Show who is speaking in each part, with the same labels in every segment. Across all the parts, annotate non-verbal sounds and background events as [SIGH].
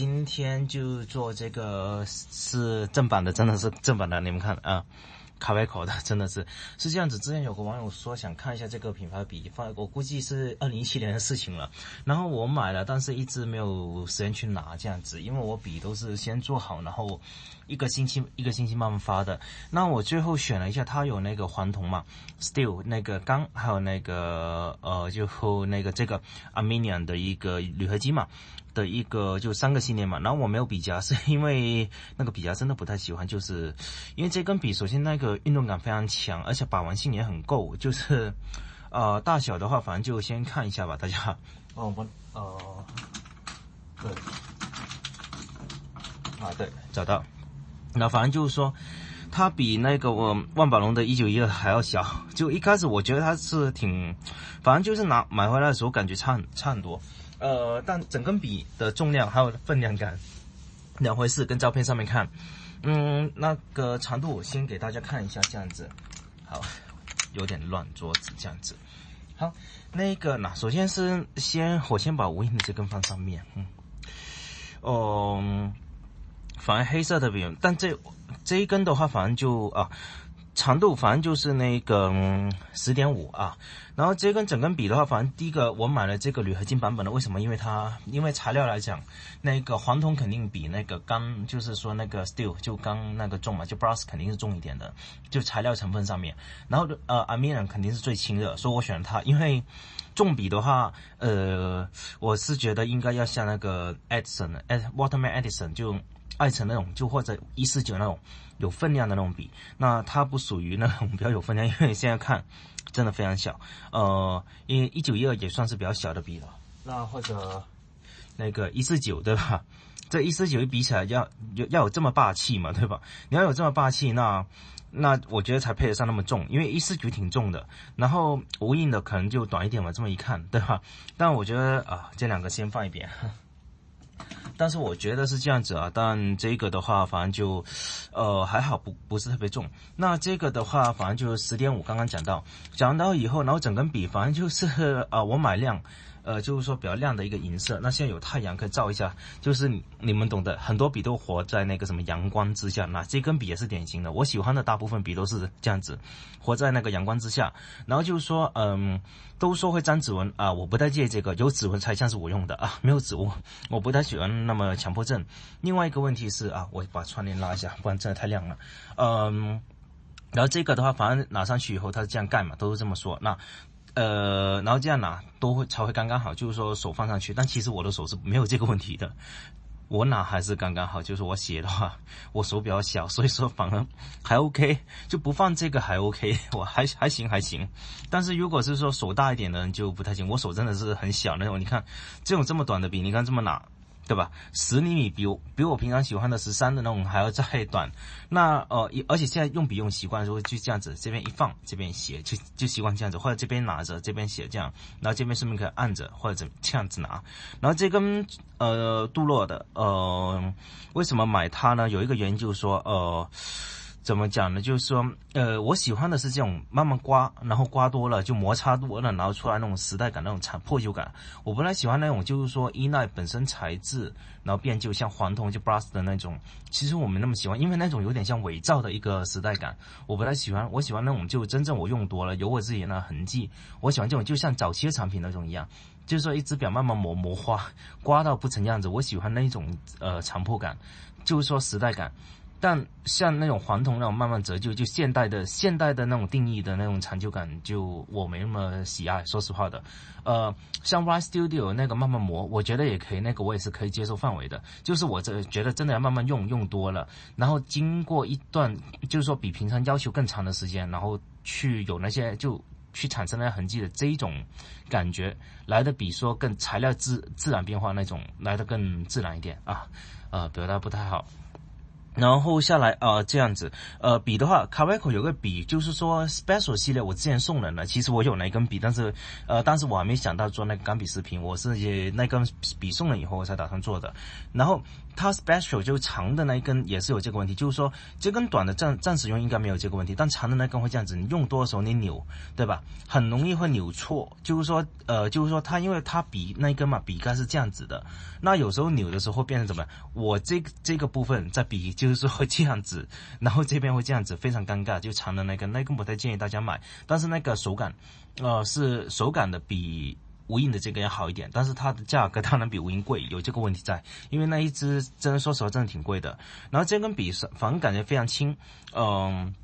Speaker 1: 今天就做这个是正版的，真的是正版的，你们看啊，卡胃口的，真的是是这样子。之前有个网友说想看一下这个品牌笔，发我估计是二零一七年的事情了。然后我买了，但是一直没有时间去拿这样子，因为我笔都是先做好，然后。一个星期一个星期慢慢发的，那我最后选了一下，它有那个黄铜嘛，steel 那个钢，还有那个呃，就后那个这个 Armenian 的一个铝合金嘛，的一个就三个系列嘛。然后我没有笔夹，是因为那个笔夹真的不太喜欢，就是因为这根笔首先那个运动感非常强，而且把玩性也很够，就是呃大小的话，反正就先看一下吧，大家。哦，我呃，对，啊对，找到。那反正就是说，它比那个我万宝龙的1912还要小。就一开始我觉得它是挺，反正就是拿买回来的时候感觉差很差很多。呃，但整根笔的重量还有分量感，两回事。跟照片上面看，嗯，那个长度我先给大家看一下，这样子。好，有点乱桌子，这样子。好，那个呢，首先是先我先把无印的这根放上面，嗯，哦。反正黑色的笔，但这这一根的话，反正就啊，长度反正就是那个十点五啊。然后这根整根笔的话，反正第一个我买了这个铝合金版本的，为什么？因为它因为材料来讲，那个黄铜肯定比那个钢，就是说那个 steel 就钢那个重嘛，就 brass 肯定是重一点的，就材料成分上面。然后呃，Amin 肯定是最亲热，所以我选了它，因为重笔的话，呃，我是觉得应该要像那个 Edison，Ed Waterman Edison 就。爱晨那种，就或者一四九那种有分量的那种笔，那它不属于那种比较有分量，因为现在看真的非常小，呃，因为一九一二也算是比较小的笔了。那或者那个一四九对吧？这一四九一比起来要有要有这么霸气嘛，对吧？你要有这么霸气，那那我觉得才配得上那么重，因为一四九挺重的。然后无印的可能就短一点嘛，这么一看，对吧？但我觉得啊，这两个先放一边。但是我觉得是这样子啊，但这个的话，反正就，呃，还好不不是特别重。那这个的话，反正就十点五，刚刚讲到，讲到以后，然后整根笔，反正就是啊，我买量。呃，就是说比较亮的一个银色，那现在有太阳可以照一下，就是你们懂得，很多笔都活在那个什么阳光之下，那这根笔也是典型的。我喜欢的大部分笔都是这样子，活在那个阳光之下。然后就是说，嗯，都说会沾指纹啊，我不太介意这个，有指纹才像是我用的啊，没有指纹，我不太喜欢那么强迫症。另外一个问题是啊，我把窗帘拉一下，不然真的太亮了。嗯，然后这个的话，反正拿上去以后它是这样盖嘛，都是这么说。那。呃，然后这样拿都会才会刚刚好，就是说手放上去。但其实我的手是没有这个问题的，我拿还是刚刚好。就是我写的话，我手比较小，所以说反而 [LAUGHS] 还 OK，就不放这个还 OK，[LAUGHS] 我还还行还行。但是如果是说手大一点的人就不太行，我手真的是很小那种。你看这种这么短的笔，你看这么拿。对吧？十厘米比我比我平常喜欢的十三的那种还要再短。那呃，而且现在用笔用习惯，说就这样子，这边一放，这边写，就就习惯这样子，或者这边拿着，这边写这样，然后这边顺便可以按着，或者怎这样子拿。然后这根呃杜洛的呃，为什么买它呢？有一个原因就是说呃。怎么讲呢？就是说，呃，我喜欢的是这种慢慢刮，然后刮多了就摩擦多了，然后出来那种时代感、那种残破旧感。我不太喜欢那种，就是说依赖本身材质，然后变旧，像黄铜就 b r u s s 的那种。其实我没那么喜欢，因为那种有点像伪造的一个时代感，我不太喜欢。我喜欢那种就真正我用多了有我自己的痕迹。我喜欢这种就像早期的产品那种一样，就是说一只表慢慢磨磨花，刮到不成样子。我喜欢那一种呃残破感，就是说时代感。但像那种黄铜那种慢慢折旧，就现代的现代的那种定义的那种长久感，就我没那么喜爱。说实话的，呃，像 Y Studio 那个慢慢磨，我觉得也可以，那个我也是可以接受范围的。就是我这觉得真的要慢慢用，用多了，然后经过一段，就是说比平常要求更长的时间，然后去有那些就去产生那些痕迹的这一种感觉，来的比说更材料自自然变化那种来的更自然一点啊，呃，表达不太好。然后下来啊，这样子，呃，笔的话 c a r c o 有个笔，就是说 Special 系列，我之前送人了。其实我有那根笔，但是，呃，但是我还没想到做那个钢笔视频，我是也那根笔送了以后我才打算做的。然后它 Special 就长的那一根也是有这个问题，就是说这根短的暂暂时用应该没有这个问题，但长的那根会这样子，你用多的时候你扭，对吧？很容易会扭错，就是说，呃，就是说它因为它笔那一根嘛，笔杆是这样子的，那有时候扭的时候会变成怎么样？我这这个部分在笔。就是说这样子，然后这边会这样子，非常尴尬，就长的那个，[LAUGHS] 那个不太建议大家买。但是那个手感，呃，是手感的比无印的这个要好一点，但是它的价格当然比无印贵，有这个问题在，因为那一支真的说实话真的挺贵的。然后这根笔，是反正感觉非常轻，嗯，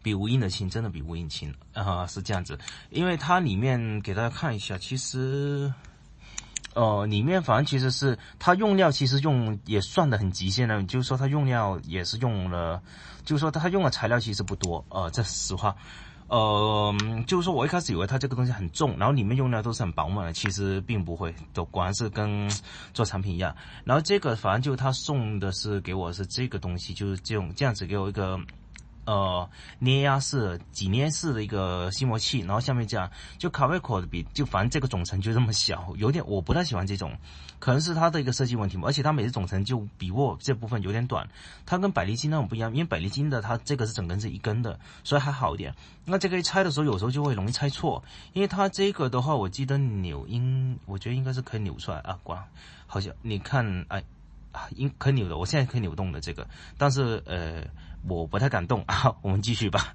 Speaker 1: 比无印的轻，真的比无印轻，啊，是这样子。因为它里面给大家看一下，其实。呃，里面反正其实是它用料，其实用也算的很极限的，就是说它用料也是用了，就是说它用的材料其实不多，呃，这实话，呃，就是说我一开始以为它这个东西很重，然后里面用料都是很饱满的，其实并不会，都果然是跟做产品一样。然后这个反正就他送的是给我是这个东西，就是这种这样子给我一个。呃，捏压式、挤捏式的一个吸膜器，然后下面这样，就卡位口的比，就反正这个总成就这么小，有点我不太喜欢这种，可能是它的一个设计问题嘛。而且它每次总成就比握这部分有点短，它跟百利金那种不一样，因为百利金的它这个是整根是一根的，所以还好一点。那这个拆的时候有时候就会容易拆错，因为它这个的话，我记得扭应，我觉得应该是可以扭出来啊。关，好像你看哎，应可扭的，我现在可以扭动的这个，但是呃。[LAUGHS] 我不太敢动啊，[LAUGHS] 我们继续吧。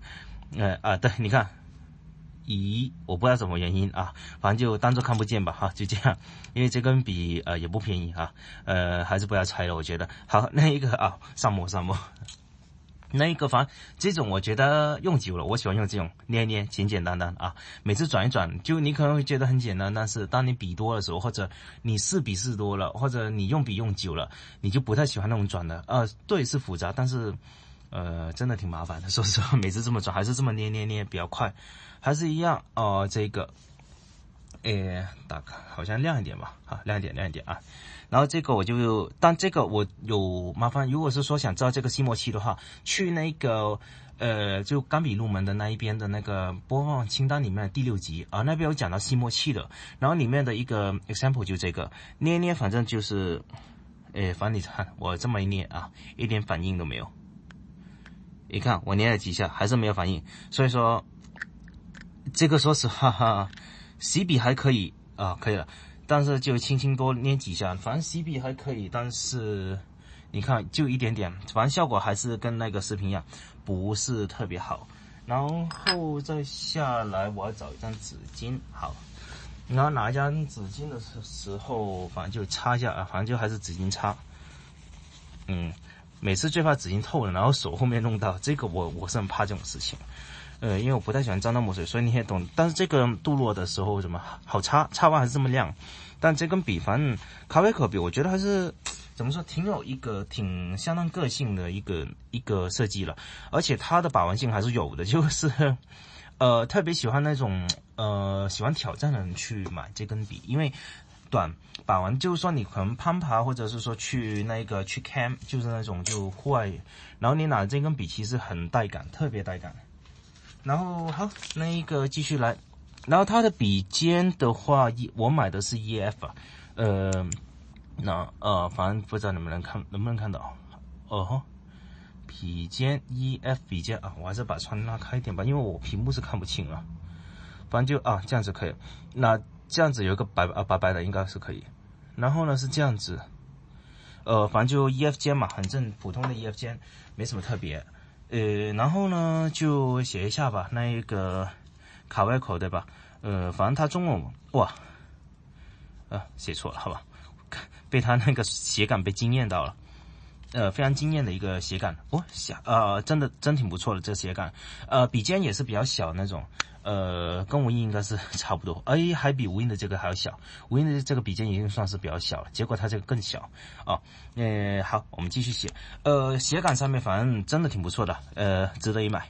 Speaker 1: 呃啊，对，你看，咦，我不知道什么原因啊，反正就当做看不见吧哈，就这样。因为这根笔呃也不便宜哈，呃还是不要拆了，我觉得。好，那一个啊，上磨上磨。那一个，反正这种我觉得用久了，我喜欢用这种捏捏，简简单单啊。每次转一转，就你可能会觉得很简单，但是当你笔多的时候，或者你试笔试多了，或者你用笔用久了，你就不太喜欢那种转的。呃，对，是复杂，但是。呃，真的挺麻烦的。所 [LAUGHS] 以说，每次这么转还是这么捏捏捏比较快，还是一样哦。这个，哎，打开好像亮一点吧？好，亮一点，亮一点啊。然后这个我就，但这个我有麻烦。如果是说想知道这个吸墨器的话，去那个呃，就钢笔入门的那一边的那个播放清单里面第六集啊，那边有讲到吸墨器的。然后里面的一个 example 就这个捏捏，反正就是，哎，房地产，我这么一捏啊，一点反应都没有。你看，我捏了几下，还是没有反应。所以说，这个说实话，哈，洗笔还可以啊，可以了。但是就轻轻多捏几下，反正洗笔还可以。但是你看，就一点点，反正效果还是跟那个视频一样，不是特别好。然后再下来，我要找一张纸巾。好，然后拿张纸巾的时候，反正就擦一下啊，反正就还是纸巾擦。嗯。每次最怕纸巾透了，然后手后面弄到这个，我我是很怕这种事情。呃，因为我不太喜欢沾到墨水，所以你也懂。但是这个镀落的时候什么好擦，擦完还是这么亮。但这根笔反正咖啡可笔，我觉得还是怎么说，挺有一个挺相当个性的一个一个设计了，而且它的把玩性还是有的，[LAUGHS] 就是呃特别喜欢那种呃喜欢挑战的人去买这根笔，因为。短，把完就是说你可能攀爬或者是说去那个去 cam，就是那种就户外，然后你拿这根笔其实很带感，特别带感。然后好，那一个继续来，然后它的笔尖的话，一我买的是 ef，呃，那呃反正不知道你们能看能不能看到，哦吼，笔尖 ef 笔尖啊，我还是把窗拉开一点吧，因为我屏幕是看不清啊。反正就啊这样子可以，那。这样子有一个白啊白白的应该是可以，然后呢是这样子，呃反正就 E F 尖嘛，反正普通的 E F 尖没什么特别，呃然后呢就写一下吧，那一个卡外口对吧？呃反正它中文哇，呃写错了好吧？被他那个斜杆被惊艳到了，呃非常惊艳的一个斜杆哦，小，啊真的真挺不错的这斜杆，呃笔尖也是比较小那种。呃，跟无印应该是 [LAUGHS] 差不多，A 还比无印的这个还要小，无印的这个笔尖已经算是比较小了，结果它这个更小啊。呃，好，我们继续写。呃，写感上面反正真的挺不错的，呃，值得一买。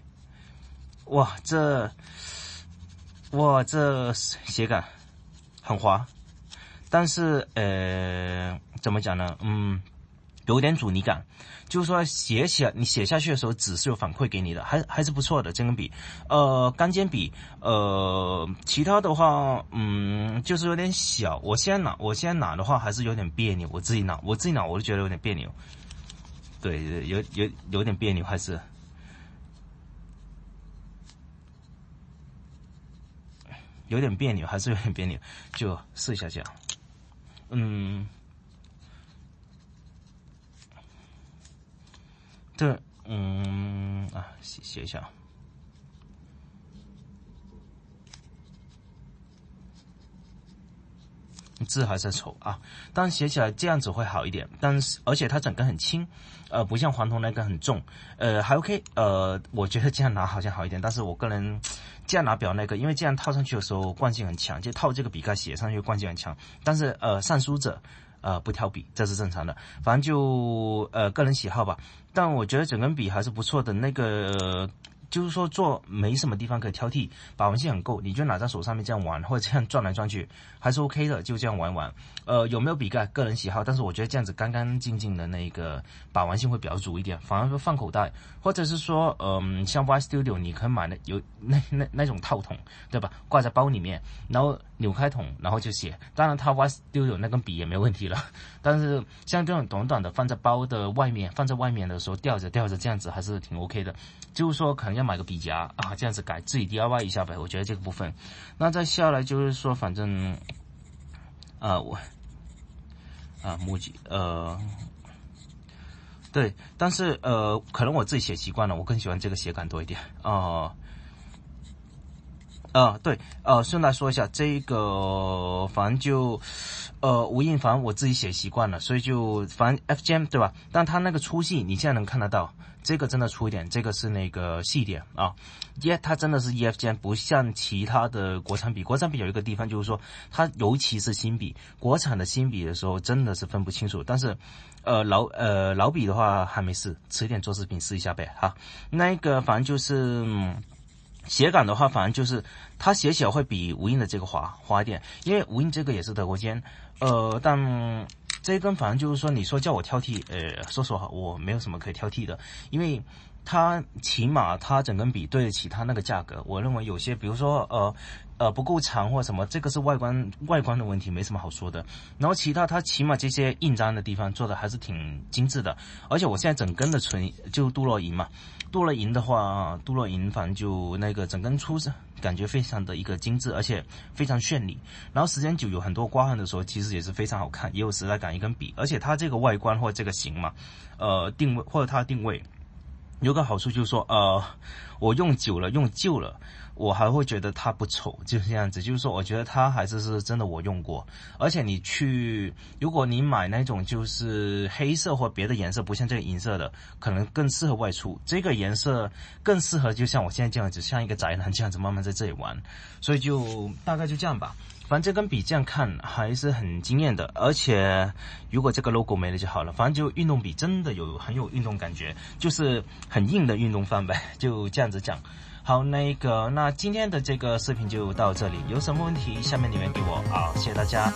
Speaker 1: 哇，这，哇这写感很滑，但是呃，怎么讲呢？嗯。有点阻尼感，就是说写起来，你写下去的时候，纸是有反馈给你的，还还是不错的。这根笔，呃，钢尖笔，呃，其他的话，嗯，就是有点小。我现在拿，我现在拿的话还是有点别扭。我自己拿，我自己拿我就觉得有点别扭。对，有有有点别扭，还是有点别扭，还是有点别扭，就试一下这样。嗯。这嗯啊，写写一下字还是丑啊，但写起来这样子会好一点。但是，而且它整个很轻，呃，不像黄铜那个很重，呃，还 OK。呃，我觉得这样拿好像好一点。但是我个人这样拿比较那个，因为这样套上去的时候惯性很强，就套这个笔盖写上去惯性很强。但是，呃，上书者。呃，不挑笔，这是正常的，反正就呃个人喜好吧。但我觉得整根笔还是不错的，那个就是说做没什么地方可以挑剔，把玩性很够。你就拿在手上面这样玩，或者这样转来转去，还是 OK 的。就这样玩玩，呃，有没有笔盖，个人喜好。但是我觉得这样子干干净净的那个把玩性会比较足一点，反而放口袋，或者是说，嗯，像 Y Studio，你可以买那有那那那种套筒，对吧？挂在包里面，然后。扭开桶，然后就写。当然，他挖丢有那根笔也没问题了。[LAUGHS] 但是像这种短短的，放在包的外面，放在外面的时候吊着吊着这样子还是挺 OK 的。就是说，可能要买个笔夹啊，这样子改自己 DIY 一下呗。我觉得这个部分。那再下来就是说，反正，呃，我，啊，母鸡，呃，对，但是呃，可能我自己写习惯了，我更喜欢这个写感多一点啊。啊，对，呃，顺带说一下，这个反正就，呃，无印正我自己写习惯了，所以就正 f m 对吧？但它那个粗细，你现在能看得到，这个真的粗一点，这个是那个细点啊。E 它真的是 E F m 不像其他的国产笔，国产笔有一个地方就是说，它尤其是新笔，国产的新笔的时候真的是分不清楚。但是，呃，老呃老笔的话还没试，迟点做视频试一下呗，哈。那个反正就是。斜杆的话，反正就是它写起来会比无印的这个滑滑一点，因为无印这个也是德国尖，呃，但这一根反正就是说，你说叫我挑剔，呃，说实话，我没有什么可以挑剔的，因为。它起码它整根笔对得起它那个价格，我认为有些，比如说呃，呃不够长或什么，这个是外观外观的问题，没什么好说的。然后其他它起码这些印章的地方做的还是挺精致的，而且我现在整根的存，就镀了银嘛，镀了银的话，镀了银反正就那个整根粗是感觉非常的一个精致，而且非常绚丽。然后时间久有很多刮痕的时候，其实也是非常好看，也有时代感一根笔，而且它这个外观或这个型嘛，呃定位或者它的定位。有个好处就是说，呃，我用久了，用旧了。我还会觉得它不丑，就是这样子。就是说，我觉得它还是是真的。我用过，而且你去，如果你买那种就是黑色或别的颜色，不像这个银色的，可能更适合外出。这个颜色更适合，就像我现在这样子，像一个宅男这样子，慢慢在这里玩。所以就大概就这样吧。反正跟笔这样看还是很惊艳的。而且如果这个 logo 没了就好了。反正就运动笔真的有很有运动感觉，就是很硬的运动范呗。就这样子讲。好，那个，那今天的这个视频就到这里，有什么问题下面留言给我啊，谢谢大家。